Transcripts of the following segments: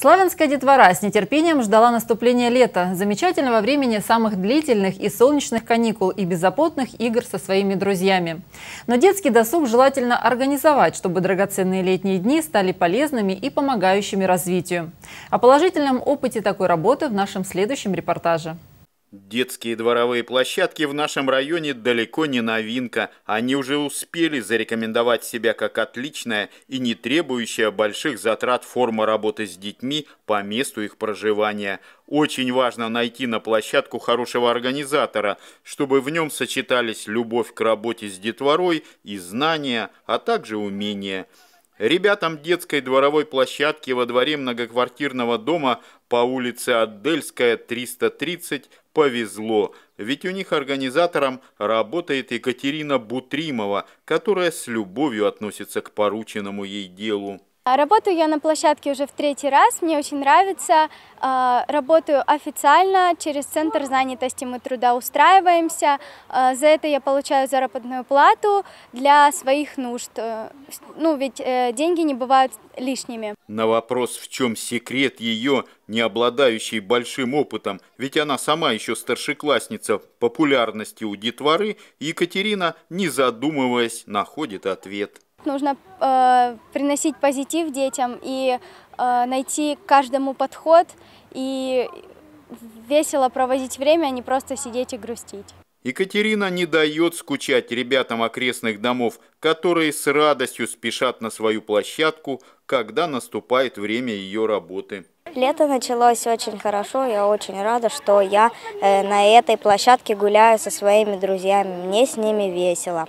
Славянская детвора с нетерпением ждала наступления лета, замечательного времени самых длительных и солнечных каникул и беззаботных игр со своими друзьями. Но детский досуг желательно организовать, чтобы драгоценные летние дни стали полезными и помогающими развитию. О положительном опыте такой работы в нашем следующем репортаже. Детские дворовые площадки в нашем районе далеко не новинка. Они уже успели зарекомендовать себя как отличная и не требующая больших затрат форма работы с детьми по месту их проживания. Очень важно найти на площадку хорошего организатора, чтобы в нем сочетались любовь к работе с детворой и знания, а также умения – Ребятам детской дворовой площадки во дворе многоквартирного дома по улице Адельская, 330, повезло, ведь у них организатором работает Екатерина Бутримова, которая с любовью относится к порученному ей делу. А работаю я на площадке уже в третий раз, мне очень нравится. А, работаю официально через Центр занятости мы трудоустраиваемся. А, за это я получаю заработную плату для своих нужд. Э, ну, ведь э, деньги не бывают лишними. На вопрос, в чем секрет ее, не обладающей большим опытом, ведь она сама еще старшеклассница популярности у детворы, Екатерина, не задумываясь, находит ответ. Нужно э, приносить позитив детям и э, найти каждому подход и весело проводить время, а не просто сидеть и грустить. Екатерина не дает скучать ребятам окрестных домов, которые с радостью спешат на свою площадку, когда наступает время ее работы. Лето началось очень хорошо, я очень рада, что я э, на этой площадке гуляю со своими друзьями, мне с ними весело.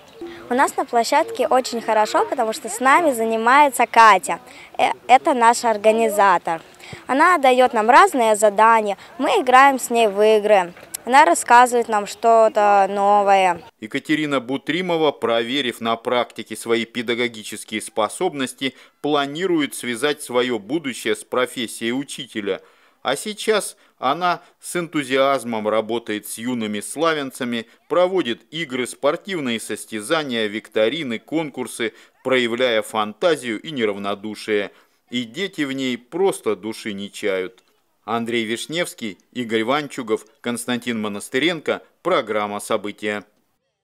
У нас на площадке очень хорошо, потому что с нами занимается Катя. Э, это наш организатор. Она дает нам разные задания, мы играем с ней в игры. Она рассказывает нам что-то новое. Екатерина Бутримова, проверив на практике свои педагогические способности, планирует связать свое будущее с профессией учителя – а сейчас она с энтузиазмом работает с юными славянцами, проводит игры, спортивные состязания, викторины, конкурсы, проявляя фантазию и неравнодушие. И дети в ней просто души не чают. Андрей Вишневский, Игорь Ванчугов, Константин Монастыренко. Программа «События».